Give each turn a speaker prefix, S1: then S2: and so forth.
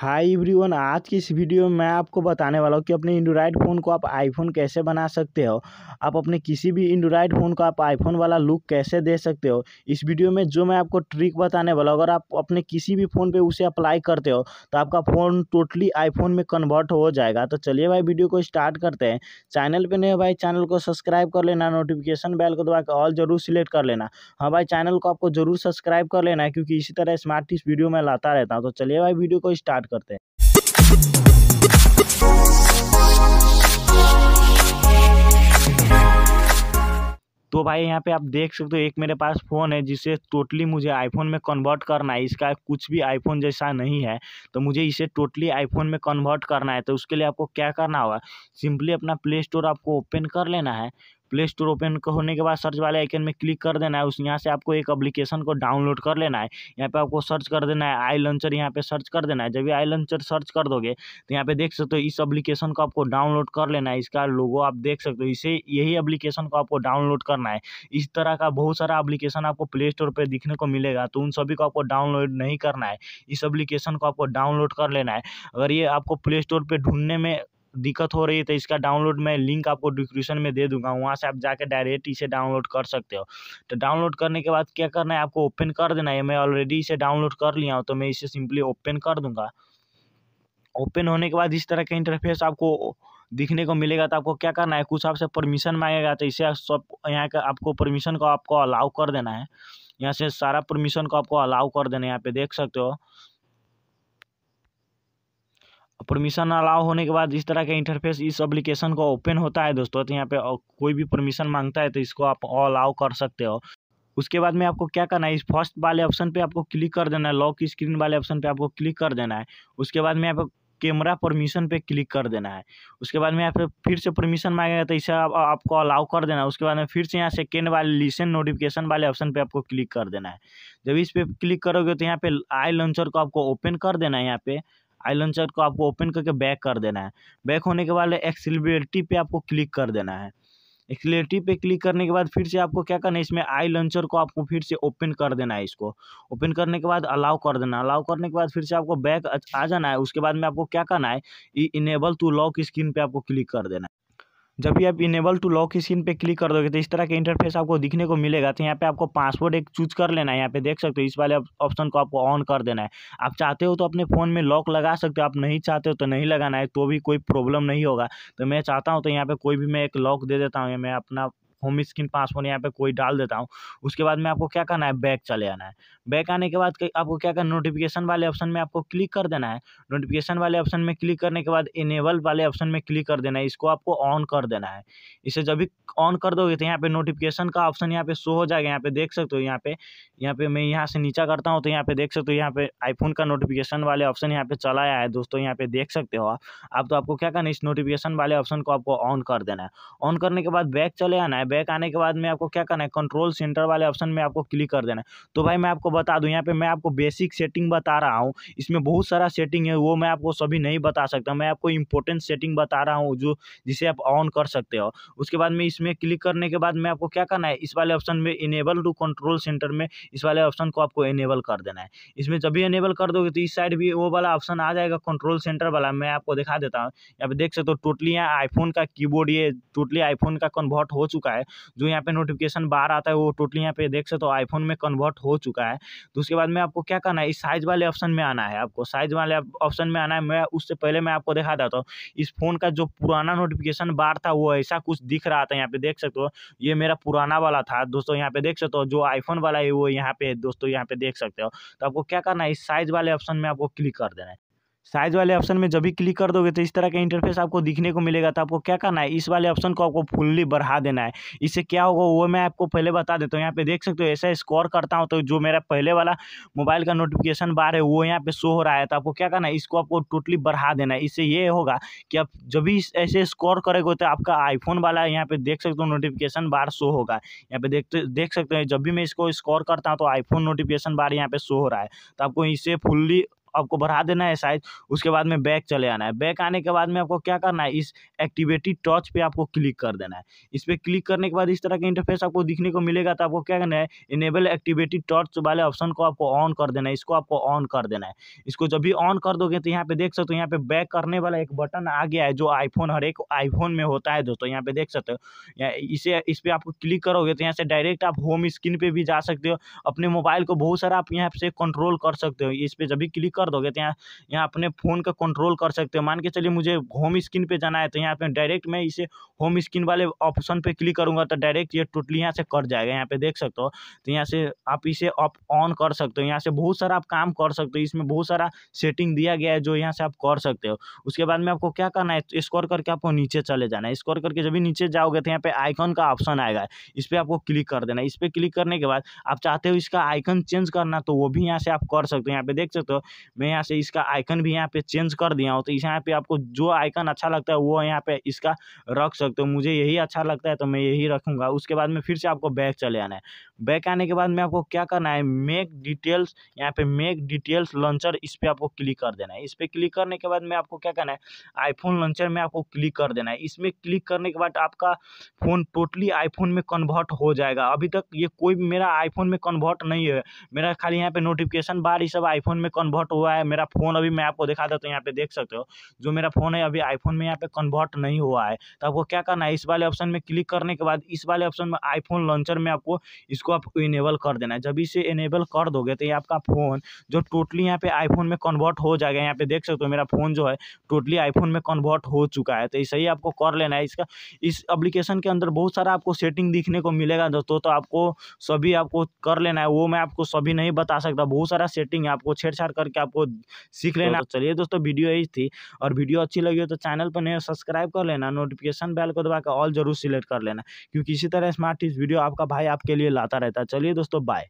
S1: hi everyone आज की इस वीडियो में मैं आपको बताने वाला हूँ कि अपने एंड्रॉयड फ़ोन को आप आईफोन कैसे बना सकते हो आप अपने किसी भी एंड्रॉयड फ़ोन को आप आईफोन वाला लुक कैसे दे सकते हो इस वीडियो में जो मैं आपको ट्रिक बताने वाला हूँ अगर आप अपने किसी भी फ़ोन पे उसे अप्लाई करते हो तो आपका फ़ोन टोटली आईफोन में कन्वर्ट हो जाएगा तो चलिए भाई वीडियो को स्टार्ट करते हैं चैनल पर नहीं भाई चैनल को सब्सक्राइब कर लेना नोटिफिकेशन बैल को दबा के ऑल जरूर सिलेक्ट कर लेना हाँ भाई चैनल को आपको जरूर सब्सक्राइब कर लेना क्योंकि इसी तरह स्मार्ट टिप्स वीडियो मैं लाता रहता हूँ तो चलिए भाई वीडियो को स्टार्ट करते हैं तो भाई यहाँ पे आप देख सकते हो एक मेरे पास फ़ोन है जिसे टोटली मुझे आईफोन में कन्वर्ट करना है इसका कुछ भी आईफोन जैसा नहीं है तो मुझे इसे टोटली आईफोन में कन्वर्ट करना है तो उसके लिए आपको क्या करना होगा सिंपली अपना प्ले स्टोर आपको ओपन कर लेना है प्ले स्टोर ओपन होने के बाद सर्च वाले आइकन में क्लिक कर देना है उस यहाँ से आपको एक अप्लीकेशन को डाउनलोड कर लेना है यहाँ पे आपको सर्च कर देना है आई लंचर यहाँ पे सर्च कर देना है जब भी आई लंचर सर्च कर दोगे तो यहाँ पे देख सकते हो इस अप्लीकेशन को आपको डाउनलोड कर लेना है इसका लोगो आप देख सकते हो इसे यही अप्लीकेशन को आपको डाउनलोड करना है इस तरह का बहुत सारा अप्लीकेशन आपको प्ले स्टोर पर दिखने को मिलेगा तो उन सभी को आपको डाउनलोड नहीं करना है इस अप्लीकेशन को आपको डाउनलोड कर लेना है अगर ये आपको प्ले स्टोर पर ढूंढने में दिक्कत हो रही है तो इसका डाउनलोड मैं लिंक आपको डिस्क्रिप्शन में दे दूंगा वहाँ से आप जाकर डायरेक्ट इसे डाउनलोड कर सकते हो तो डाउनलोड करने के बाद क्या करना है आपको ओपन कर देना है मैं ऑलरेडी इसे डाउनलोड कर लिया हूँ तो मैं इसे सिंपली ओपन कर दूंगा ओपन होने के बाद इस तरह का इंटरफेस आपको दिखने को मिलेगा तो आपको क्या करना है कुछ आपसे परमिशन मांगेगा तो इसे सब यहाँ का आपको परमिशन को आपको अलाउ कर देना है यहाँ से सारा परमिशन को आपको अलाउ कर देना है यहाँ पे देख सकते हो परमिशन अलाउ होने के बाद इस तरह का इंटरफेस इस एप्लीकेशन का ओपन होता है दोस्तों तो यहाँ पे कोई भी परमिशन मांगता है तो इसको आप अलाउ कर सकते हो उसके बाद में आपको क्या करना है इस फर्स्ट वाले ऑप्शन पे आपको क्लिक कर देना है लॉक स्क्रीन वाले ऑप्शन पे आपको क्लिक कर देना है उसके बाद में आपको कैमरा परमिशन पे क्लिक कर देना है उसके बाद में यहाँ पे फिर से परमिशन मांगेगा तो इसे आप, आपको अलाउ कर देना है उसके बाद में फिर से यहाँ सेकेंड वाले लिसन नोटिफिकेशन वाले ऑप्शन पे आपको क्लिक कर देना है जब इस पर क्लिक करोगे तो यहाँ पे आई लॉन्चर को आपको ओपन कर देना है यहाँ पे आई लॉन्चर को आपको ओपन करके बैक कर देना है बैक होने के बाद एक्सिलिबिलिटी पे आपको क्लिक कर देना है एक्सिलेटी पे क्लिक करने के बाद फिर से आपको क्या करना है इसमें आई लॉन्चर को आपको फिर से ओपन कर देना है इसको ओपन करने के बाद अलाउ कर देना अलाउ करने के बाद फिर से आपको बैक आ जाना है उसके बाद में आपको क्या करना है इनेबल टू लॉक स्क्रीन पे आपको क्लिक कर देना है जब भी आप इनेबल टू लॉक स्क्रीन पे क्लिक कर दोगे तो इस तरह के इंटरफेस आपको दिखने को मिलेगा तो यहाँ पे आपको पासवर्ड एक चूज कर लेना है यहाँ पे देख सकते हो इस वाले ऑप्शन को आपको ऑन कर देना है आप चाहते हो तो अपने फ़ोन में लॉक लगा सकते हो आप नहीं चाहते हो तो नहीं लगाना है तो भी कोई प्रॉब्लम नहीं होगा तो मैं चाहता हूँ तो यहाँ पर कोई भी मैं एक लॉक दे देता हूँ मैं अपना होम स्क्रीन पासवर्ड यहाँ पे कोई डाल देता हूँ उसके बाद में आपको क्या करना है बैक चले आना है बैक आने के बाद आपको क्या करना नोटिफिकेशन वाले ऑप्शन में आपको क्लिक कर देना है नोटिफिकेशन वाले ऑप्शन में क्लिक करने के बाद इनेबल वाले ऑप्शन में क्लिक कर देना है इसको आपको ऑन कर देना है इसे जब भी ऑन कर दोगे तो यहाँ पे नोटिफिकेशन का ऑप्शन यहाँ पे शो हो जाएगा यहाँ पे देख सकते हो यहाँ पे यहाँ पे मैं यहाँ से नीचा करता हूँ तो यहाँ पे देख सकते हो यहाँ पे आईफोन का नोटिफिकेशन वाले ऑप्शन यहाँ पे चला आया है दोस्तों यहाँ पे देख सकते हो आप तो आपको क्या करना है इस नोटिफिकेशन वाले ऑप्शन को आपको ऑन कर देना है ऑन करने के बाद बैक चले आना है बैक आने के बाद में आपको क्या करना है कंट्रोल सेंटर वाले ऑप्शन में आपको क्लिक कर देना है तो भाई मैं आपको बता दूँ यहाँ पर मैं आपको बेसिक सेटिंग बता रहा हूँ इसमें बहुत सारा सेटिंग है वो मैं आपको सभी नहीं बता सकता मैं आपको इंपॉर्टेंट सेटिंग बता रहा हूँ जो जिसे आप ऑन कर सकते हो उसके बाद में इसमें क्लिक करने के बाद में आपको क्या करना है इस वाले ऑप्शन में इनेबल टू कंट्रोल सेंटर में इस वाले ऑप्शन को आपको इनेबल कर देना है इसमें जब भी इनेबल कर दोगे तो इस साइड भी वो वाला ऑप्शन आ जाएगा कंट्रोल सेंटर वाला मैं आपको दिखा देता हूँ यहाँ पे देख सकते हो टोटली यहाँ आईफोन का कीबोर्ड ये टोटली आईफोन का कन्वर्ट हो चुका है है जो यहाँ पे नोटिफिकेशन बाहर आता है वो टोटली यहाँ पे देख सकते हो आईफोन में कन्वर्ट हो चुका है तो उसके बाद में आपको क्या करना है इस साइज वाले ऑप्शन में आना है आपको साइज वाले ऑप्शन में आना है मैं उससे पहले मैं आपको दिखा देता हूँ इस फ़ोन का जो पुराना नोटिफिकेशन बार था वो ऐसा कुछ दिख रहा था यहाँ पे देख सकते हो ये मेरा पुराना वाला था दोस्तों यहाँ पे देख सकते हो जो आईफोन वाला है वो यहाँ पे दोस्तों यहाँ पे देख सकते हो तो आपको क्या करना है इस साइज वाले ऑप्शन में आपको क्लिक कर देना है साइज वाले ऑप्शन में जब भी क्लिक कर दोगे तो इस तरह का इंटरफेस आपको दिखने को मिलेगा तो आपको क्या करना है इस वाले ऑप्शन को आपको फुल्ली बढ़ा देना है इससे क्या होगा वो मैं आपको पहले बता देता हूँ यहाँ पे देख सकते हो ऐसा स्कोर करता हूँ तो जो मेरा पहले वाला मोबाइल का नोटिफिकेशन बार है वो यहाँ पे शो हो रहा है तो आपको क्या करना है इसको आपको टोटली बढ़ा देना है इससे ये होगा कि आप जब भी ऐसे स्कोर करेगे तो आपका आईफोन वाला यहाँ पे देख सकते हो नोटिफिकेशन बार शो होगा यहाँ पे देखते देख सकते हो जब भी मैं इसको स्कोर करता हूँ तो आईफोन नोटिफिकेशन बार यहाँ पे शो हो रहा है तो आपको इसे फुल्ली आपको बढ़ा देना है साइज उसके बाद में बैक चले आना है बैक आने के बाद में आपको क्या करना है इस एक्टिवेटी टॉच पे आपको क्लिक कर देना है इस पर क्लिक करने के बाद इस तरह का इंटरफेस आपको दिखने को मिलेगा तो आपको क्या करना है इनेबल एक्टिविटी टॉर्च वाले ऑप्शन को आपको ऑन कर देना है इसको आपको ऑन कर देना है इसको जब भी ऑन कर दोगे तो यहाँ पे देख सकते हो यहाँ पे बैक करने वाला एक बटन आ गया है जो आईफोन हर एक आईफोन में होता है दोस्तों यहाँ पे देख सकते हो इसे इस पर आपको क्लिक करोगे तो यहाँ से डायरेक्ट आप होम स्क्रीन पर भी जा सकते हो अपने मोबाइल को बहुत सारा आप यहाँ से कंट्रोल कर सकते हो इस पर जब भी क्लिक कर कर दोगे तो यहाँ यहाँ अपने फ़ोन का कंट्रोल कर सकते हो मान के चलिए मुझे होम स्क्रीन पे जाना है तो यहाँ पे डायरेक्ट मैं इसे होम स्क्रीन वाले ऑप्शन पे क्लिक करूँगा तो डायरेक्ट ये टोटली यहाँ से कट जाएगा यहाँ पे देख सकते हो तो यहाँ से आप इसे आप ऑन कर सकते हो यहाँ से बहुत सारा आप काम कर सकते हो इसमें बहुत सारा सेटिंग दिया गया है जो यहाँ से आप कर सकते हो उसके बाद में आपको क्या करना है स्कोर तो करके आपको नीचे चले जाना है स्कोर करके जब भी नीचे जाओगे तो यहाँ पर आइकन का ऑप्शन आएगा इस पर आपको क्लिक कर देना इस पर क्लिक करने के बाद आप चाहते हो इसका आइकन चेंज करना तो वो भी यहाँ से आप कर सकते हो यहाँ पे देख सकते हो मैं यहाँ से इसका आइकन भी यहाँ पे चेंज कर दिया हूँ तो इस यहाँ पे आपको जो आइकन अच्छा लगता है वो यहाँ पे इसका रख सकते हो मुझे यही अच्छा लगता है तो मैं यही रखूँगा उसके बाद में फिर से आपको बैक चले आना है बैक आने के बाद में आपको क्या करना है मेक डिटेल्स यहाँ पे मेक डिटेल्स लॉन्चर इस पर आपको क्लिक कर देना है इस पर क्लिक करने के बाद में आपको क्या करना है आईफोन लॉन्चर में आपको क्लिक कर देना है इसमें क्लिक करने के बाद आपका फ़ोन टोटली आईफोन में कन्वर्ट हो जाएगा अभी तक ये कोई मेरा आईफोन में कन्वर्ट नहीं है मेरा खाली यहाँ पे नोटिफिकेशन बार ये सब आईफोन में कन्वर्ट हुआ हुआ है मेरा फ़ोन अभी मैं आपको दिखा देता हूँ तो यहाँ पे देख सकते हो जो मेरा फ़ोन है अभी आईफोन में यहाँ पे कन्वर्ट नहीं हुआ है तो आपको क्या करना है इस वाले ऑप्शन में क्लिक करने के बाद इस वाले ऑप्शन में आईफोन लॉन्चर में आपको इसको आप इनेबल कर देना है जब इसे इनेबल कर दोगे तो ये आपका फ़ोन जो टोटली यहाँ पे आईफोन में कन्वर्ट हो जाएगा यहाँ पे देख सकते हो मेरा फ़ोन जो है टोटली आईफोन में कन्वर्ट हो चुका है तो ऐसे ही आपको कर लेना है इसका इस अप्लीकेशन के अंदर बहुत सारा आपको सेटिंग दिखने को मिलेगा दोस्तों तो आपको सभी आपको कर लेना है वो मैं आपको सभी नहीं बता सकता बहुत सारा सेटिंग है आपको छेड़छाड़ करके आपको सीख तो लेना तो चलिए दोस्तों वीडियो यही थी और वीडियो अच्छी लगी हो तो चैनल पर नहीं सब्सक्राइब कर लेना नोटिफिकेशन बेल को दबा ऑल जरूर सिलेक्ट कर लेना क्योंकि इसी तरह स्मार्ट वीडियो आपका भाई आपके लिए लाता रहता है चलिए दोस्तों बाय